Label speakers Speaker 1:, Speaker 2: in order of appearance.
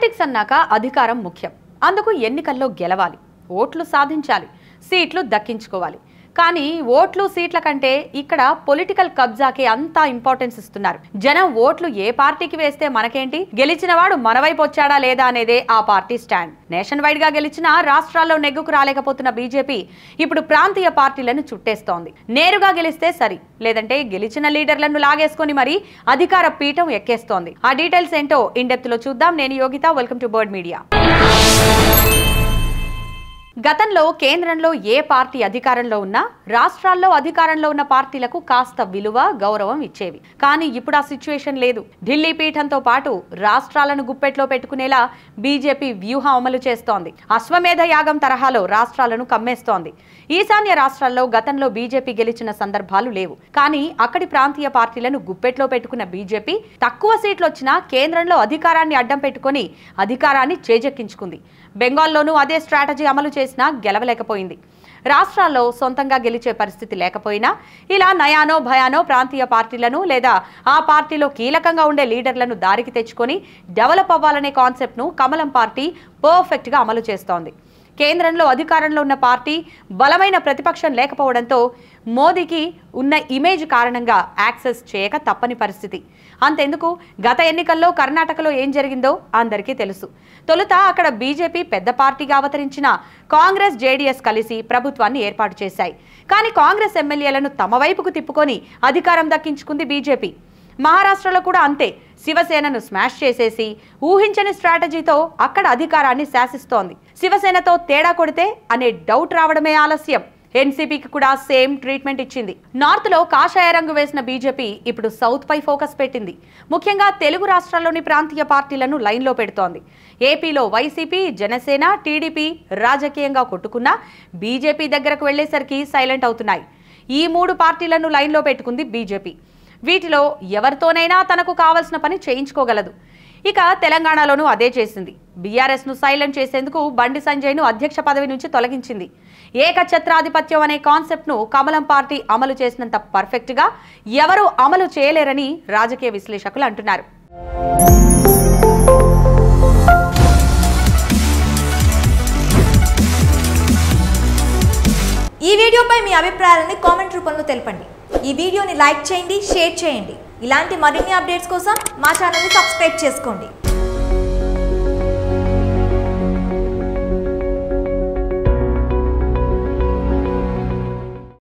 Speaker 1: politics అన్నాక అధికారం ముఖ్యం అందుకు ఎన్నికల్లో గెలవాలి ఓట్లు సాధించాలి సీట్లు దక్కించుకోవాలి కానీ ఓట్లు సీట్ల కంటే ఇక్కడ పొలిటికల్ కబ్జాకి అంతా ఇంపార్టెన్స్ ఇస్తున్నారు జనం ఓట్లు ఏ పార్టీకి వేస్తే మనకేంటి గెలిచిన వాడు మనవైపు వచ్చాడా లేదా అనేదే ఆ పార్టీ స్టాండ్ నేషన్ వైడ్ గా గెలిచిన రాష్ట్రాల్లో నెగ్గుకు రాలేకపోతున్న బీజేపీ ఇప్పుడు ప్రాంతీయ పార్టీలను చుట్టేస్తోంది నేరుగా గెలిస్తే సరి లేదంటే గెలిచిన లీడర్లను లాగేసుకుని మరి అధికార పీఠం ఎక్కేస్తోంది ఆ డీటెయిల్స్ ఏంటో ఇన్ డెప్త్ లో చూద్దాం నేను Yogita welcome to bird media గతంలో కేంద్రంలో ఏ పార్టీ అధికారంలో ఉన్నా రాష్ట్రాల్లో అధికారంలో ఉన్న పార్టీలకు కాస్త విలువ గౌరవం ఇచ్చేవి కానీ ఇప్పుడు ఆ సిచ్యువేషన్ లేదు ఢిల్లీ పీఠంతో పాటు రాష్ట్రాలను గుప్పెట్లో పెట్టుకునేలా బీజేపీ వ్యూహం అమలు చేస్తోంది అశ్వమేధ యాగం తరహాలో రాష్ట్రాలను కమ్మేస్తోంది ఈశాన్య రాష్ట్రాల్లో గతంలో బీజేపీ గెలిచిన సందర్భాలు లేవు కానీ అక్కడి ప్రాంతీయ పార్టీలను గుప్పెట్లో పెట్టుకున్న బీజేపీ తక్కువ సీట్లు వచ్చినా కేంద్రంలో అధికారాన్ని అడ్డం పెట్టుకుని అధికారాన్ని చేజెక్కించుకుంది బెంగాల్లోనూ అదే స్ట్రాటజీ అమలు చేసి చేసినా గెలవలేకపోయింది రాష్ట్రాల్లో సొంతంగా గెలిచే పరిస్థితి లేకపోయినా ఇలా నయానో భయానో ప్రాంతీయ పార్టీలను లేదా ఆ పార్టీలో కీలకంగా ఉండే లీడర్లను దారికి తెచ్చుకొని డెవలప్ అవ్వాలనే కాన్సెప్ట్ను కమలం పార్టీ పర్ఫెక్ట్గా అమలు చేస్తోంది కేంద్రంలో అధికారంలో ఉన్న పార్టీ బలమైన ప్రతిపక్షం లేకపోవడంతో మోదీకి ఉన్న ఇమేజ్ కారణంగా యాక్సెస్ చేయక తప్పని పరిస్థితి అంతెందుకు గత ఎన్నికల్లో కర్ణాటకలో ఏం జరిగిందో అందరికీ తెలుసు తొలుత అక్కడ బీజేపీ పెద్ద పార్టీగా అవతరించిన కాంగ్రెస్ జేడీఎస్ కలిసి ప్రభుత్వాన్ని ఏర్పాటు చేశాయి కానీ కాంగ్రెస్ ఎమ్మెల్యేలను తమ వైపుకు తిప్పుకొని అధికారం దక్కించుకుంది బీజేపీ మహారాష్ట్రలో కూడా అంతే శివసేనను స్మాష్ చేసేసి ఊహించని స్ట్రాటజీతో అక్కడ అధికారాన్ని శాసిస్తోంది శివసేనతో తేడా కొడితే అనే డౌట్ రావడమే ఆలస్యం ఎన్సీపీకి కూడా సేమ్ ట్రీట్మెంట్ ఇచ్చింది లో కాషాయ రంగు వేసిన బీజేపీ ఇప్పుడు సౌత్ పై ఫోకస్ పెట్టింది ముఖ్యంగా తెలుగు రాష్ట్రాల్లోని ప్రాంతీయ పార్టీలను లైన్లో పెడుతోంది ఏపీలో వైసీపీ జనసేన టీడీపీ రాజకీయంగా కొట్టుకున్నా బీజేపీ దగ్గరకు వెళ్లేసరికి సైలెంట్ అవుతున్నాయి ఈ మూడు పార్టీలను లైన్లో పెట్టుకుంది బీజేపీ వీటిలో ఎవరితోనైనా తనకు కావలసిన పని చేయించుకోగలదు ఇక తెలంగాణలోనూ అదే చేసింది బీఆర్ఎస్ను సైలెంట్ చేసేందుకు బండి సంజయ్ను అధ్యక్ష పదవి నుంచి తొలగించింది ఏకఛత్రాధిపత్యం అనే కాన్సెప్ట్ను కమలం పార్టీ అమలు చేసినంత పర్ఫెక్ట్గా ఎవరూ అమలు చేయలేరని రాజకీయ విశ్లేషకులు అంటున్నారు ఈ వీడియోపై మీ అభిప్రాయాలని కామెంట్ రూపంలో తెలపండి ఈ వీడియోని లైక్ చేయండి షేర్ చేయండి ఇలాంటి మరిన్ని అప్డేట్స్ కోసం మా ఛానల్ని సబ్స్క్రైబ్ చేసుకోండి